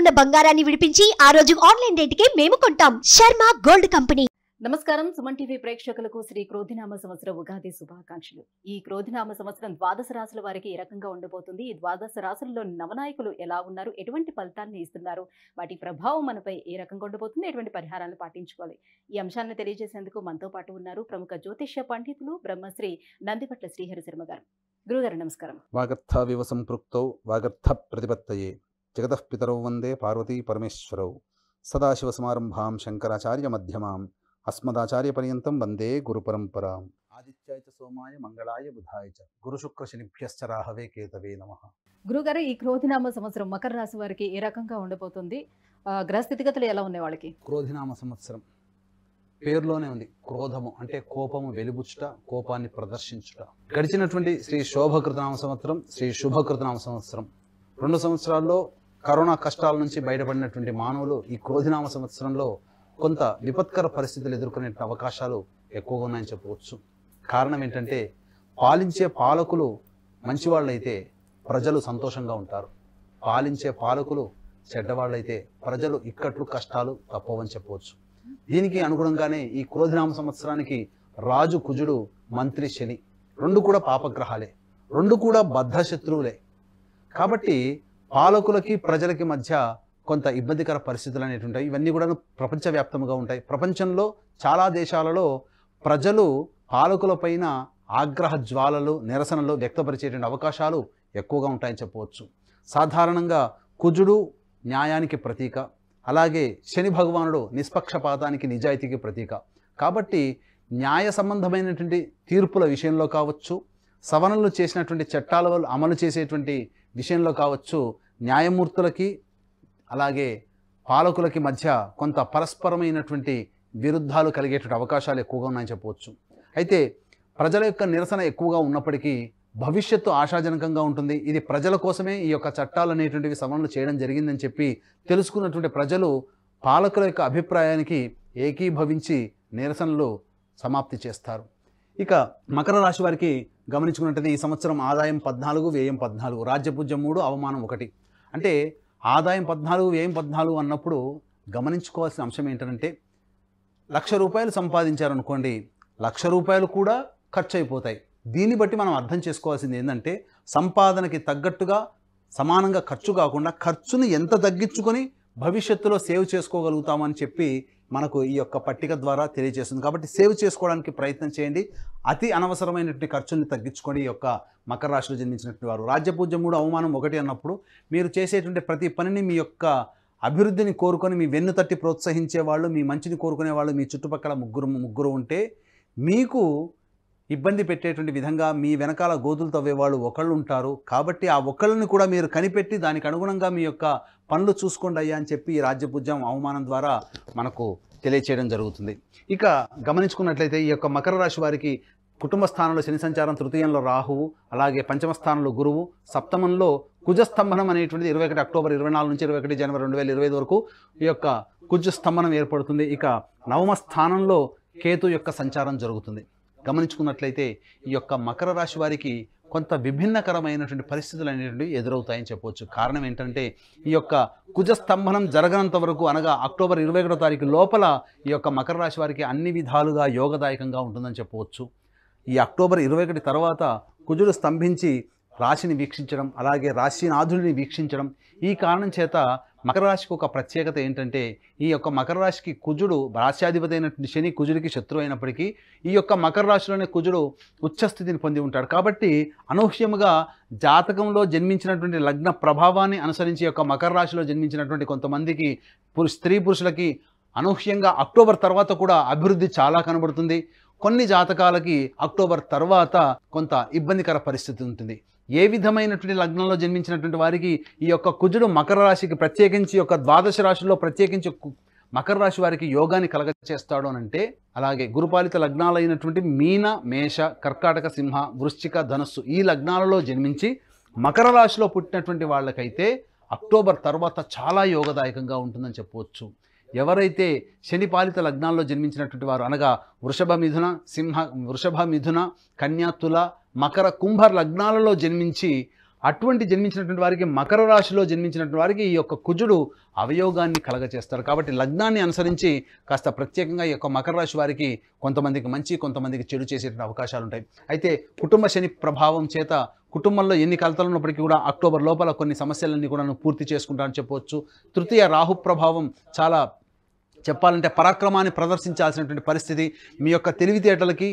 ఉన్న బంగారాన్ని విడిపించి ఆ రోజు ఆన్లైన్ రేటుకే మేము కొంటాం శర్మ గోల్డ్ కంపెనీ నమస్కారం సుమన్ టీవీ ప్రేక్షకులకు శ్రీ క్రోధినామ సంవత్సర ఉగాది శుభాకాంక్షలు ఈ క్రోధినామ సంవత్సరం ద్వాదశ రాశుల వారికి ఈ రకంగా ఉండబోతుంది ఈ ద్వాదశ రాశుల్లో నవనాయకులు ఎలా ఉన్నారు ఎటువంటి ఫలితాలను ఇస్తున్నారు వాటి ప్రభావం మనపై ఏ రకంగా ఉండబోతుంది ఎటువంటి పరిహారాలు పాటించుకోవాలి ఈ అంశాలను తెలియజేసేందుకు మనతో పాటు ఉన్నారు ప్రముఖ జ్యోతిష్య పండితులు బ్రహ్మశ్రీ నందిపట్ల శ్రీహరి శర్మ గారు గురుగారు నమస్కారం వాగర్థ వివసం పృక్తౌ వాగర్థ ప్రతిపత్తయే జగదపితరౌ వందే పార్వతీ పరమేశ్వరౌ సదాశివసమారంభాం శంకరాచార్యమ్యమాం అస్మదాచార్యపర్యంతం వందే పరంపరాం ఆదిత్యాయ సోమాయ మంగళాయ బుధాయ చ శుక్ర శనిభ్యశ్చ రాహవే కేతవే నమ గురుగారు ఈ క్రోధినామ సంవత్సరం మకర రాశి వారికి ఏ రకంగా ఉండబోతుంది గ్రహస్థితిగతులు ఎలా ఉన్నాయి వాళ్ళకి క్రోధినామ సంవత్సరం పేరులోనే ఉంది క్రోధము అంటే కోపము వెలుబుచ్చుట కోపాన్ని ప్రదర్శించుట గడిచినటువంటి శ్రీ శోభకృతనామ సంవత్సరం శ్రీ శుభకృతనామ సంవత్సరం రెండు సంవత్సరాల్లో కరోనా కష్టాల నుంచి బయటపడినటువంటి మానవులు ఈ క్రోధినామ సంవత్సరంలో కొంత విపత్కర పరిస్థితులు ఎదుర్కొనే అవకాశాలు ఎక్కువగా ఉన్నాయని చెప్పవచ్చు కారణం ఏంటంటే పాలించే పాలకులు మంచివాళ్ళైతే ప్రజలు సంతోషంగా ఉంటారు పాలించే పాలకులు చెడ్డవాళ్ళైతే ప్రజలు ఇక్కట్లు కష్టాలు తప్పవని చెప్పవచ్చు దీనికి అనుగుణంగానే ఈ క్రోధినామ సంవత్సరానికి రాజు కుజుడు మంత్రి శని రెండు కూడా పాపగ్రహాలే రెండు కూడా బద్ధ శత్రువులే కాబట్టి పాలకులకి ప్రజలకి మధ్య కొంత ఇబ్బందికర పరిస్థితులు అనేవి ఉంటాయి ఇవన్నీ కూడా ప్రపంచవ్యాప్తంగా ఉంటాయి ప్రపంచంలో చాలా దేశాలలో ప్రజలు పాలకులపైన ఆగ్రహ జ్వాలలు నిరసనలు వ్యక్తపరిచేటువంటి అవకాశాలు ఎక్కువగా ఉంటాయని చెప్పవచ్చు సాధారణంగా కుజుడు న్యాయానికి ప్రతీక అలాగే శని భగవానుడు నిష్పక్షపాతానికి నిజాయితీకి ప్రతీక కాబట్టి న్యాయ సంబంధమైనటువంటి తీర్పుల విషయంలో కావచ్చు సవరణలు చేసినటువంటి చట్టాల వల్ల అమలు చేసేటువంటి విషయంలో కావచ్చు న్యాయమూర్తులకి అలాగే పాలకులకి మధ్య కొంత పరస్పరమైనటువంటి విరుద్ధాలు కలిగేటువంటి అవకాశాలు ఎక్కువగా ఉన్నాయని చెప్పవచ్చు అయితే ప్రజల యొక్క నిరసన ఎక్కువగా ఉన్నప్పటికీ భవిష్యత్తు ఆశాజనకంగా ఉంటుంది ఇది ప్రజల కోసమే ఈ యొక్క చట్టాలు అనేటువంటివి సమన్లు చేయడం జరిగిందని చెప్పి తెలుసుకున్నటువంటి ప్రజలు పాలకుల యొక్క అభిప్రాయానికి ఏకీభవించి నిరసనలు సమాప్తి చేస్తారు ఇక మకర రాశి వారికి గమనించుకున్నట్టయితే ఈ సంవత్సరం ఆదాయం పద్నాలుగు వ్యయం పద్నాలుగు రాజ్యపూజ్యం మూడు అవమానం ఒకటి అంటే ఆదాయం పద్నాలుగు వ్యయం పద్నాలుగు అన్నప్పుడు గమనించుకోవాల్సిన అంశం ఏంటంటే లక్ష రూపాయలు సంపాదించారనుకోండి లక్ష రూపాయలు కూడా ఖర్చు అయిపోతాయి దీన్ని బట్టి మనం అర్థం చేసుకోవాల్సింది ఏంటంటే సంపాదనకి తగ్గట్టుగా సమానంగా ఖర్చు కాకుండా ఖర్చును ఎంత తగ్గించుకొని భవిష్యత్తులో సేవ్ చేసుకోగలుగుతామని చెప్పి మనకు ఈ యొక్క పట్టిక ద్వారా తెలియజేస్తుంది కాబట్టి సేవ్ చేసుకోవడానికి ప్రయత్నం చేయండి అతి అనవసరమైనటువంటి ఖర్చుని తగ్గించుకొని ఈ యొక్క మకర రాశిలో జన్మించినటువంటి వారు రాజ్యపూజ మూడు అవమానం ఒకటి అన్నప్పుడు మీరు చేసేటువంటి ప్రతి పనిని మీ యొక్క అభివృద్ధిని కోరుకొని మీ వెన్ను తట్టి ప్రోత్సహించే వాళ్ళు మీ మంచిని కోరుకునే వాళ్ళు మీ చుట్టుపక్కల ముగ్గురు ముగ్గురు ఉంటే మీకు ఇబ్బంది పెట్టేటువంటి విధంగా మీ వెనకాల గోధులు తవ్వేవాళ్ళు ఒకళ్ళు ఉంటారు కాబట్టి ఆ ఒకళ్ళని కూడా మీరు కనిపెట్టి దానికి అనుగుణంగా మీ యొక్క పనులు చూసుకోండి అయ్యా అని చెప్పి రాజ్యభుజ్యం అవమానం ద్వారా మనకు తెలియచేయడం జరుగుతుంది ఇక గమనించుకున్నట్లయితే ఈ యొక్క మకర రాశి వారికి కుటుంబ స్థానంలో శని సంచారం తృతీయంలో రాహువు అలాగే పంచమ స్థానంలో గురువు సప్తమంలో కుజస్తంభనం అనేటువంటిది ఇరవై ఒకటి అక్టోబర్ ఇరవై నాలుగు నుంచి ఇరవై ఒకటి జనవరి రెండు వేల ఇరవై ఐదు వరకు ఈ యొక్క కుజ స్తంభనం ఏర్పడుతుంది ఇక నవమ స్థానంలో కేతు యొక్క సంచారం జరుగుతుంది గమనించుకున్నట్లయితే ఈ యొక్క మకర రాశి వారికి కొంత విభిన్నకరమైనటువంటి పరిస్థితులు అనేటువంటివి ఎదురవుతాయని చెప్పవచ్చు కారణం ఏంటంటే ఈ యొక్క కుజస్తంభనం జరగనంత వరకు అనగా అక్టోబర్ ఇరవై ఒకటో తారీఖు లోపల ఈ యొక్క మకర రాశి వారికి అన్ని విధాలుగా యోగదాయకంగా ఉంటుందని చెప్పవచ్చు ఈ అక్టోబర్ ఇరవై ఒకటి తర్వాత కుజుడు స్తంభించి రాశిని వీక్షించడం అలాగే రాశి నాథుడిని వీక్షించడం ఈ కారణం చేత మకర రాశికి ఒక ప్రత్యేకత ఏంటంటే ఈ యొక్క మకర రాశికి కుజుడు రాశ్యాధిపతి అయినటువంటి శని కుజుడికి శత్రువు అయినప్పటికీ ఈ యొక్క మకర రాశిలోనే కుజుడు ఉచ్చస్థితిని పొంది ఉంటాడు కాబట్టి అనూహ్యముగా జాతకంలో జన్మించినటువంటి లగ్న ప్రభావాన్ని అనుసరించి యొక్క మకర రాశిలో జన్మించినటువంటి కొంతమందికి స్త్రీ పురుషులకి అనూహ్యంగా అక్టోబర్ తర్వాత కూడా అభివృద్ధి చాలా కనబడుతుంది కొన్ని జాతకాలకి అక్టోబర్ తర్వాత కొంత ఇబ్బందికర పరిస్థితి ఉంటుంది ఏ విధమైనటువంటి లగ్నంలో జన్మించినటువంటి వారికి ఈ యొక్క కుజుడు మకర రాశికి ప్రత్యేకించి యొక్క ద్వాదశ రాశిలో ప్రత్యేకించి మకర రాశి వారికి యోగాన్ని కలగచేస్తాడు అని అంటే అలాగే గురుపాలిత లగ్నాలైనటువంటి మీన మేష కర్కాటక సింహ వృశ్చిక ధనస్సు ఈ లగ్నాలలో జన్మించి మకర రాశిలో పుట్టినటువంటి వాళ్ళకైతే అక్టోబర్ తర్వాత చాలా యోగదాయకంగా ఉంటుందని చెప్పవచ్చు ఎవరైతే శని పాలిత లగ్నాల్లో జన్మించినటువంటి వారు అనగా వృషభ మిథున సింహ వృషభ మిథున కన్యాతుల మకర కుంభ లగ్నాలలో జన్మించి అటువంటి జన్మించినటువంటి వారికి మకర రాశిలో జన్మించినటువంటి వారికి ఈ యొక్క కుజుడు అవయోగాన్ని కలగచేస్తారు కాబట్టి లగ్నాన్ని అనుసరించి కాస్త ప్రత్యేకంగా ఈ యొక్క మకర రాశి వారికి కొంతమందికి మంచి కొంతమందికి చెడు చేసేటువంటి అవకాశాలు ఉంటాయి అయితే కుటుంబ శని ప్రభావం చేత కుటుంబంలో ఎన్ని కలతలు ఉన్నప్పటికీ కూడా అక్టోబర్ లోపల కొన్ని సమస్యలన్నీ కూడా పూర్తి చేసుకుంటానని చెప్పవచ్చు తృతీయ రాహు ప్రభావం చాలా చెప్పాలంటే పరాక్రమాన్ని ప్రదర్శించాల్సినటువంటి పరిస్థితి మీ యొక్క తెలివితేటలకి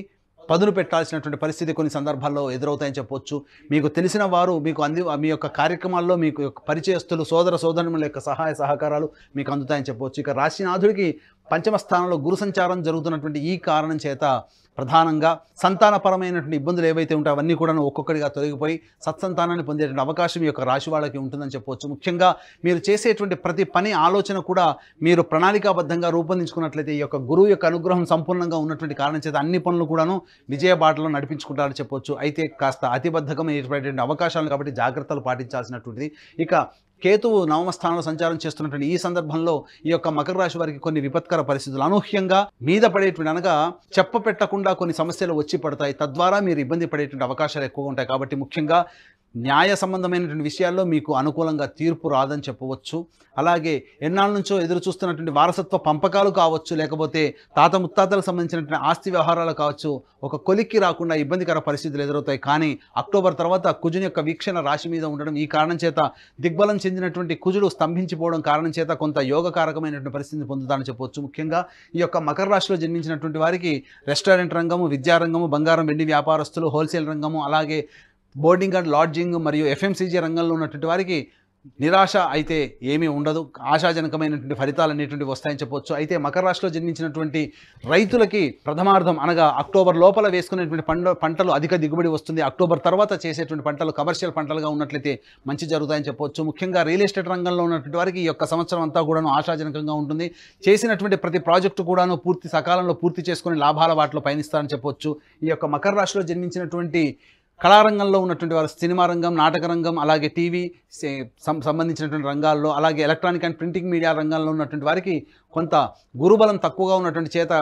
పదును పెట్టాల్సినటువంటి పరిస్థితి కొన్ని సందర్భాల్లో ఎదురవుతాయని చెప్పొచ్చు మీకు తెలిసిన వారు మీకు అంది మీ యొక్క కార్యక్రమాల్లో మీకు పరిచయస్తులు సోదర సోదరుల యొక్క సహాయ సహకారాలు మీకు అందుతాయని చెప్పొచ్చు ఇక రాశినాథుడికి పంచమ స్థానంలో గురు సంచారం జరుగుతున్నటువంటి ఈ కారణం చేత ప్రధానంగా సంతానపరమైనటువంటి ఇబ్బందులు ఏవైతే ఉంటాయో అవన్నీ కూడా ఒక్కొక్కడిగా తొలగిపోయి సత్సంతానాన్ని పొందేటువంటి అవకాశం ఈ యొక్క రాశి వాళ్ళకి ఉంటుందని చెప్పవచ్చు ముఖ్యంగా మీరు చేసేటువంటి ప్రతి పని ఆలోచన కూడా మీరు ప్రణాళికాబద్ధంగా రూపొందించుకున్నట్లయితే ఈ యొక్క గురువు యొక్క అనుగ్రహం సంపూర్ణంగా ఉన్నటువంటి కారణం చేత అన్ని పనులు కూడాను విజయ బాటలో నడిపించుకుంటారని చెప్పవచ్చు అయితే కాస్త అతిబద్ధకం ఏర్పడేటువంటి అవకాశాలు కాబట్టి జాగ్రత్తలు పాటించాల్సినటువంటిది ఇక కేతువు నవమ స్థానంలో సంచారం చేస్తున్నటువంటి ఈ సందర్భంలో ఈ యొక్క మకర రాశి వారికి కొన్ని విపత్కర పరిస్థితులు అనూహ్యంగా మీద పడేటువంటి అనగా చెప్ప పెట్టకుండా కొన్ని సమస్యలు వచ్చి పడతాయి తద్వారా మీరు ఇబ్బంది పడేటువంటి అవకాశాలు ఎక్కువగా ఉంటాయి కాబట్టి ముఖ్యంగా న్యాయ సంబంధమైనటువంటి విషయాల్లో మీకు అనుకూలంగా తీర్పు రాదని చెప్పవచ్చు అలాగే ఎన్నాళ్ళ నుంచో ఎదురు చూస్తున్నటువంటి వారసత్వ పంపకాలు కావచ్చు లేకపోతే తాత ముత్తాతలకు సంబంధించినటువంటి ఆస్తి వ్యవహారాలు కావచ్చు ఒక కొలిక్కి రాకుండా ఇబ్బందికర పరిస్థితులు ఎదురవుతాయి కానీ అక్టోబర్ తర్వాత కుజుని యొక్క వీక్షణ రాశి మీద ఉండడం ఈ కారణం చేత దిగ్బలం చెందినటువంటి కుజుడు స్తంభించిపోవడం కారణం చేత కొంత యోగకారకమైనటువంటి పరిస్థితిని పొందుతానని చెప్పవచ్చు ముఖ్యంగా ఈ యొక్క మకర రాశిలో జన్మించినటువంటి వారికి రెస్టారెంట్ రంగము విద్యారంగము బంగారం వెండి వ్యాపారస్తులు హోల్సేల్ రంగము అలాగే బోర్డింగ్ అండ్ లాడ్జింగ్ మరియు ఎఫ్ఎంసీజీ రంగంలో ఉన్నటువంటి వారికి నిరాశ అయితే ఏమీ ఉండదు ఆశాజనకమైనటువంటి ఫలితాలు అనేటువంటివి వస్తాయని చెప్పొచ్చు అయితే మకర రాశిలో జన్మించినటువంటి రైతులకి ప్రథమార్థం అనగా అక్టోబర్ లోపల వేసుకునేటువంటి పంట పంటలు అధిక దిగుబడి వస్తుంది అక్టోబర్ తర్వాత చేసేటువంటి పంటలు కమర్షియల్ పంటలుగా ఉన్నట్లయితే మంచి జరుగుతాయని చెప్పొచ్చు ముఖ్యంగా రియల్ ఎస్టేట్ రంగంలో ఉన్నటువంటి వారికి ఈ యొక్క సంవత్సరం అంతా కూడాను ఆశాజనకంగా ఉంటుంది చేసినటువంటి ప్రతి ప్రాజెక్టు కూడాను పూర్తి సకాలంలో పూర్తి చేసుకుని లాభాల వాటిలో పయనిస్తారని చెప్పొచ్చు ఈ యొక్క మకర రాశిలో జన్మించినటువంటి కళారంగంలో ఉన్నటువంటి వారు సినిమా రంగం నాటక రంగం అలాగే టీవీ సంబంధించినటువంటి రంగాల్లో అలాగే ఎలక్ట్రానిక్ అండ్ ప్రింటింగ్ మీడియా రంగాల్లో ఉన్నటువంటి వారికి కొంత గురుబలం తక్కువగా ఉన్నటువంటి చేత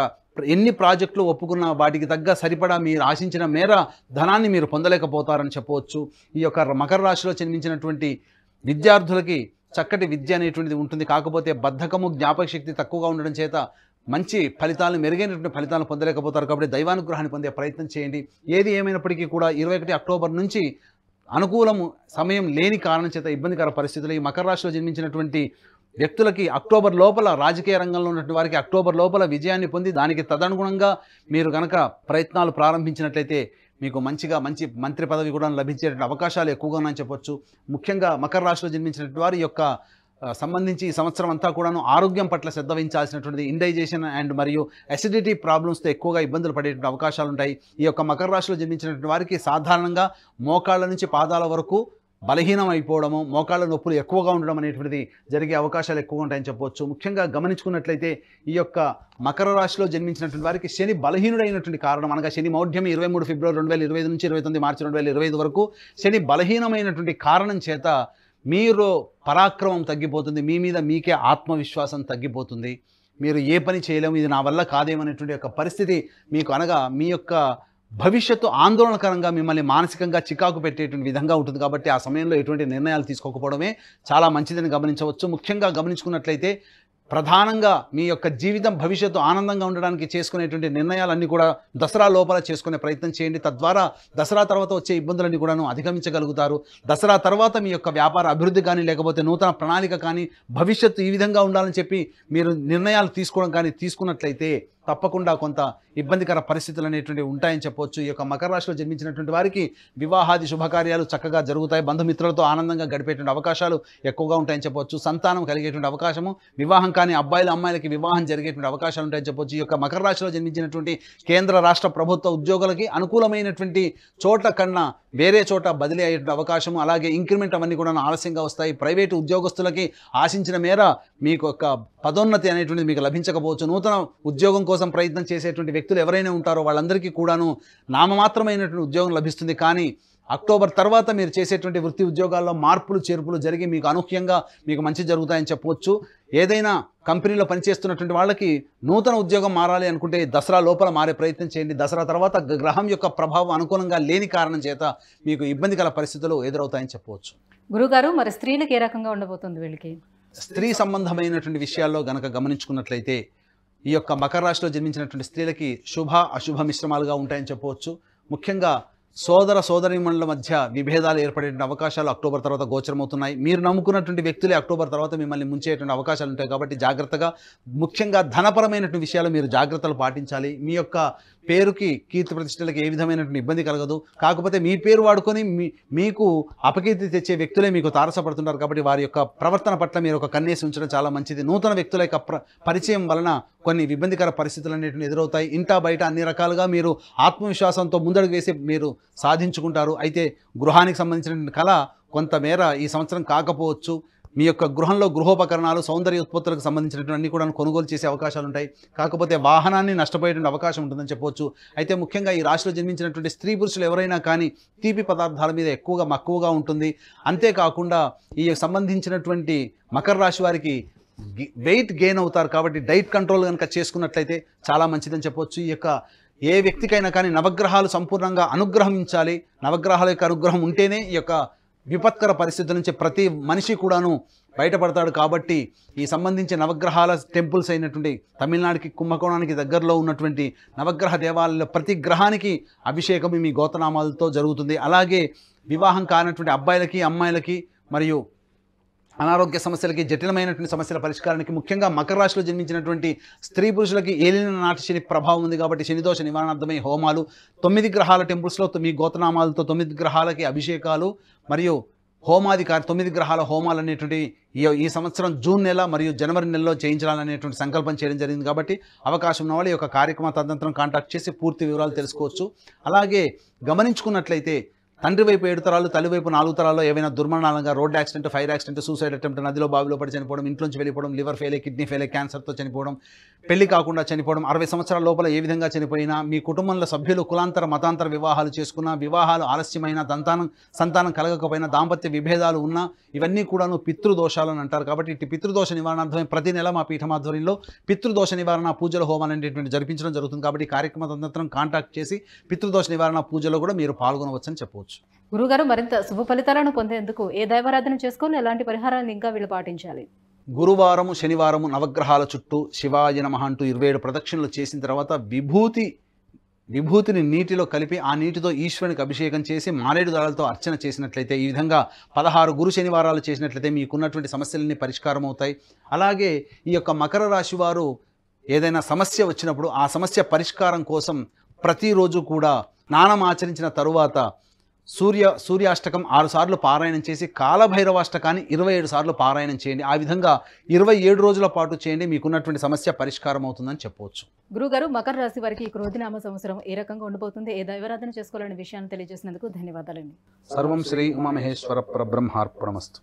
ఎన్ని ప్రాజెక్టులు ఒప్పుకున్న వాటికి తగ్గ సరిపడా మీరు ఆశించిన మేర ధనాన్ని మీరు పొందలేకపోతారని చెప్పవచ్చు ఈ యొక్క మకర రాశిలో జన్మించినటువంటి విద్యార్థులకి చక్కటి విద్య అనేటువంటిది ఉంటుంది కాకపోతే బద్ధకము జ్ఞాపక శక్తి తక్కువగా ఉండడం చేత మంచి ఫలితాలను మెరుగైనటువంటి ఫలితాలను పొందలేకపోతారు కాబట్టి దైవానుగ్రహాన్ని పొందే ప్రయత్నం చేయండి ఏది ఏమైనప్పటికీ కూడా ఇరవై ఒకటి అక్టోబర్ నుంచి అనుకూలము సమయం లేని కారణం చేత ఇబ్బందికర పరిస్థితులు ఈ మకర రాశిలో జన్మించినటువంటి వ్యక్తులకి అక్టోబర్ లోపల రాజకీయ రంగంలో ఉన్నటువంటి వారికి అక్టోబర్ లోపల విజయాన్ని పొంది దానికి తదనుగుణంగా మీరు కనుక ప్రయత్నాలు ప్రారంభించినట్లయితే మీకు మంచిగా మంచి మంత్రి పదవి కూడా లభించేటువంటి అవకాశాలు ఎక్కువగా చెప్పొచ్చు ముఖ్యంగా మకర రాశిలో జన్మించినటువంటి వారి యొక్క సంబంధించి ఈ సంవత్సరం అంతా కూడాను ఆరోగ్యం పట్ల శ్రద్ధ వహించాల్సినటువంటిది ఇండైజేషన్ అండ్ మరియు అసిడిటీ ప్రాబ్లమ్స్తో ఎక్కువగా ఇబ్బందులు పడేటువంటి అవకాశాలు ఉంటాయి ఈ యొక్క మకర రాశిలో జన్మించినటువంటి వారికి సాధారణంగా మోకాళ్ళ నుంచి పాదాల వరకు బలహీనం అయిపోవడము మోకాళ్ళ నొప్పులు ఎక్కువగా ఉండడం అనేటువంటిది జరిగే అవకాశాలు ఎక్కువగా ఉంటాయని చెప్పవచ్చు ముఖ్యంగా గమనించుకున్నట్లయితే ఈ యొక్క మకర రాశిలో జన్మించినటువంటి వారికి శని బలహీనుడైనటువంటి కారణం అనగా శని మౌఢ్యం ఇరవై మూడు ఫిబ్రవరి రెండు వేల ఇరవై ఐదు నుంచి ఇరవై తొమ్మిది మార్చి రెండు వేల ఇరవై ఐదు వరకు శని బలహీనమైనటువంటి కారణం చేత మీరు పరాక్రమం తగ్గిపోతుంది మీ మీద మీకే ఆత్మవిశ్వాసం తగ్గిపోతుంది మీరు ఏ పని చేయలేము ఇది నా వల్ల కాదేమనేటువంటి యొక్క పరిస్థితి మీకు అనగా మీ యొక్క భవిష్యత్తు ఆందోళనకరంగా మిమ్మల్ని మానసికంగా చికాకు పెట్టేటువంటి విధంగా ఉంటుంది కాబట్టి ఆ సమయంలో ఎటువంటి నిర్ణయాలు తీసుకోకపోవడమే చాలా మంచిదని గమనించవచ్చు ముఖ్యంగా గమనించుకున్నట్లయితే ప్రధానంగా మీ యొక్క జీవితం భవిష్యత్తు ఆనందంగా ఉండడానికి చేసుకునేటువంటి నిర్ణయాలన్నీ కూడా దసరా లోపల చేసుకునే ప్రయత్నం చేయండి తద్వారా దసరా తర్వాత వచ్చే ఇబ్బందులన్నీ కూడాను అధిగమించగలుగుతారు దసరా తర్వాత మీ యొక్క వ్యాపార అభివృద్ధి కానీ లేకపోతే నూతన ప్రణాళిక కానీ భవిష్యత్తు ఈ విధంగా ఉండాలని చెప్పి మీరు నిర్ణయాలు తీసుకోవడం కానీ తీసుకున్నట్లయితే తప్పకుండా కొంత ఇబ్బందికర పరిస్థితులు అనేటువంటివి ఉంటాయని చెప్పొచ్చు ఈ యొక్క మకర రాశిలో జన్మించినటువంటి వారికి వివాహాది శుభకార్యాలు చక్కగా జరుగుతాయి బంధుమిత్రులతో ఆనందంగా గడిపేటువంటి అవకాశాలు ఎక్కువగా ఉంటాయని చెప్పొచ్చు సంతానం కలిగేటువంటి అవకాశము వివాహం కానీ అబ్బాయిలు అమ్మాయిలకి వివాహం జరిగేటువంటి అవకాశాలు ఉంటాయని చెప్పొచ్చు ఈ యొక్క మకర రాశిలో జన్మించినటువంటి కేంద్ర రాష్ట్ర ప్రభుత్వ ఉద్యోగులకి అనుకూలమైనటువంటి చోట్ల కన్నా వేరే చోట బదిలీ అయ్యే అవకాశం అలాగే ఇంక్రిమెంట్ అవన్నీ కూడా ఆలస్యంగా వస్తాయి ప్రైవేటు ఉద్యోగస్తులకి ఆశించిన మేర మీకు ఒక పదోన్నతి అనేటువంటిది మీకు లభించకపోవచ్చు నూతన ఉద్యోగం కోసం ప్రయత్నం చేసేటువంటి వ్యక్తులు ఎవరైనా ఉంటారో వాళ్ళందరికీ కూడాను నామమాత్రమైనటువంటి ఉద్యోగం లభిస్తుంది కానీ అక్టోబర్ తర్వాత మీరు చేసేటువంటి వృత్తి ఉద్యోగాల్లో మార్పులు చేర్పులు జరిగి మీకు అనూహ్యంగా మీకు మంచి జరుగుతాయని చెప్పవచ్చు ఏదైనా కంపెనీలో పనిచేస్తున్నటువంటి వాళ్ళకి నూతన ఉద్యోగం మారాలి అనుకుంటే దసరా లోపల మారే ప్రయత్నం చేయండి దసరా తర్వాత గ్రహం యొక్క ప్రభావం అనుకూలంగా లేని కారణం చేత మీకు ఇబ్బంది కల పరిస్థితులు ఎదురవుతాయని చెప్పవచ్చు గురుగారు మరి స్త్రీలకు ఏ రకంగా ఉండబోతుంది వీళ్ళకి స్త్రీ సంబంధమైనటువంటి విషయాల్లో గనక గమనించుకున్నట్లయితే ఈ యొక్క మకర రాశిలో జన్మించినటువంటి స్త్రీలకి శుభ అశుభ మిశ్రమాలుగా ఉంటాయని చెప్పవచ్చు ముఖ్యంగా సోదర సోదరిమణుల మధ్య విభేదాలు ఏర్పడేటువంటి అవకాశాలు అక్టోబర్ తర్వాత గోచరమవుతున్నాయి మీరు నమ్ముకున్నటువంటి వ్యక్తులే అక్టోబర్ తర్వాత మిమ్మల్ని ముంచేటువంటి అవకాశాలు ఉంటాయి కాబట్టి జాగ్రత్తగా ముఖ్యంగా ధనపరమైనటువంటి విషయాలు మీరు జాగ్రత్తలు పాటించాలి మీ యొక్క పేరుకి కీర్తి ప్రతిష్టలకి ఏ విధమైనటువంటి ఇబ్బంది కలగదు కాకపోతే మీ పేరు వాడుకొని మీకు అపకీర్తి తెచ్చే వ్యక్తులే మీకు తారసపడుతున్నారు కాబట్టి వారి యొక్క ప్రవర్తన పట్ల మీరు ఒక కన్నేసి ఉంచడం చాలా మంచిది నూతన వ్యక్తుల యొక్క పరిచయం వలన కొన్ని ఇబ్బందికర పరిస్థితులు అనేటివి ఎదురవుతాయి ఇంట బయట అన్ని రకాలుగా మీరు ఆత్మవిశ్వాసంతో ముందడుగు వేసి మీరు సాధించుకుంటారు అయితే గృహానికి సంబంధించిన కళ కొంతమేర ఈ సంవత్సరం కాకపోవచ్చు మీ యొక్క గృహంలో గృహోపకరణాలు సౌందర్య ఉత్పత్తులకు సంబంధించినటువంటి కూడా కొనుగోలు చేసే అవకాశాలు ఉంటాయి కాకపోతే వాహనాన్ని నష్టపోయేటువంటి అవకాశం ఉంటుందని చెప్పవచ్చు అయితే ముఖ్యంగా ఈ రాశిలో జన్మించినటువంటి స్త్రీ పురుషులు ఎవరైనా కానీ తీపి పదార్థాల మీద ఎక్కువగా మక్కువగా ఉంటుంది అంతేకాకుండా ఈ సంబంధించినటువంటి మకర రాశి వారికి వెయిట్ గెయిన్ అవుతారు కాబట్టి డైట్ కంట్రోల్ కనుక చేసుకున్నట్లయితే చాలా మంచిదని చెప్పవచ్చు ఈ యొక్క ఏ వ్యక్తికైనా కానీ నవగ్రహాలు సంపూర్ణంగా అనుగ్రహించాలి నవగ్రహాల యొక్క అనుగ్రహం ఉంటేనే ఈ యొక్క విపత్కర పరిస్థితుల నుంచి ప్రతి మనిషి కూడాను బయటపడతాడు కాబట్టి ఈ సంబంధించి నవగ్రహాల టెంపుల్స్ అయినటువంటి తమిళనాడుకి కుంభకోణానికి దగ్గరలో ఉన్నటువంటి నవగ్రహ దేవాలయంలో ప్రతి గ్రహానికి అభిషేకం మీ గోతనామాలతో జరుగుతుంది అలాగే వివాహం కానటువంటి అబ్బాయిలకి అమ్మాయిలకి మరియు అనారోగ్య సమస్యలకి జటిలమైనటువంటి సమస్యల పరిష్కారానికి ముఖ్యంగా మకర రాశిలో జన్మించినటువంటి స్త్రీ పురుషులకి ఏలిన నాటి శని ప్రభావం ఉంది కాబట్టి శనిదోష నివారణార్థమై హోమాలు తొమ్మిది గ్రహాల టెంపుల్స్లో మీ గోతనామాలతో తొమ్మిది గ్రహాలకి అభిషేకాలు మరియు హోమాది తొమ్మిది గ్రహాల హోమాలు అనేటువంటి ఈ సంవత్సరం జూన్ నెల మరియు జనవరి నెలలో చేయించాలనేటువంటి సంకల్పం చేయడం జరిగింది కాబట్టి అవకాశం ఉన్న వాళ్ళు ఈ యొక్క కార్యక్రమ తదనంతరం కాంటాక్ట్ చేసి పూర్తి వివరాలు తెలుసుకోవచ్చు అలాగే గమనించుకున్నట్లయితే తండ్రి వైపు ఏడు తరాలు తల్లి వైపు నాలుగు తరాల్లో ఏవైనా దుర్మరణాలంగా road accident fire accident suicide attempt నదిలో బావిలో పడి చనిపోవడం ఇంట్లోంచి వెళ్ళిపోవడం లివర్ ఫెయిల్ కిడ్నీ ఫెయిల్ క్యాన్సర్తో చనిపోవడం పెళ్లి కాకుండా చనిపోవడం అరవై సంవత్సరాల లోపల ఏ విధంగా చనిపోయినా మీ కుటుంబంలో సభ్యులు కులాంతర మతాంతర వివాహాలు చేసుకున్న వివాహాలు ఆలస్యమైన దంతానం సంతానం కలగకపోయినా దాంపత్య విభేదాలు ఉన్నా ఇవన్నీ కూడాను పితృదోషాలు అని అంటారు కాబట్టి ఇటు పితృదోష నివారణార్థమే ప్రతి నెల మా పీఠమాధ్వర్యంలో పితృదోష నివారణ పూజల హోమాలు అనేటువంటి జరిపించడం జరుగుతుంది కాబట్టి కార్యక్రమ అనంతరం కాంటాక్ట్ చేసి పితృదోష నివారణ పూజలో కూడా మీరు పాల్గొనవచ్చని చెప్పవచ్చు గురుగారు మరింత శుభ ఫలితాలను పొందేందుకు ఏ దైవారాధన చేసుకుని ఎలాంటి పరిహారాన్ని ఇంకా వీళ్ళు పాటించాలి గురువారము శనివారము నవగ్రహాల చుట్టూ శివాయ నమ అంటూ ఇరవై ఏడు ప్రదక్షిణలు చేసిన తర్వాత విభూతి విభూతిని నీటిలో కలిపి ఆ నీటితో ఈశ్వరునికి అభిషేకం చేసి మారేడు దళాలతో అర్చన చేసినట్లయితే ఈ విధంగా పదహారు గురు శనివారాలు చేసినట్లయితే మీకున్నటువంటి సమస్యలన్నీ పరిష్కారం అవుతాయి అలాగే ఈ యొక్క మకర రాశి వారు ఏదైనా సమస్య వచ్చినప్పుడు ఆ సమస్య పరిష్కారం కోసం ప్రతిరోజు కూడా స్నానం ఆచరించిన తరువాత సూర్య సూర్యాష్టకం ఆరు సార్లు పారాయణం చేసి కాలభైరవాష్టకాన్ని ఇరవై ఏడు సార్లు పారాయణం చేయండి ఆ విధంగా ఇరవై ఏడు రోజుల పాటు చేయండి మీకున్నటువంటి సమస్య పరిష్కారం అవుతుందని చెప్పవచ్చు గురుగారు మకర రాశి వారికి ఈ క్రోధినామ సంవత్సరం ఏ రకంగా ఉండబోతుంది ఏ దైవరాధన చేసుకోవాలనే విషయాన్ని తెలియజేసినందుకు ధన్యవాదాలండి సర్వం శ్రీ ఉమామహేశ్వర పరబ్రహ్మార్పణమస్తు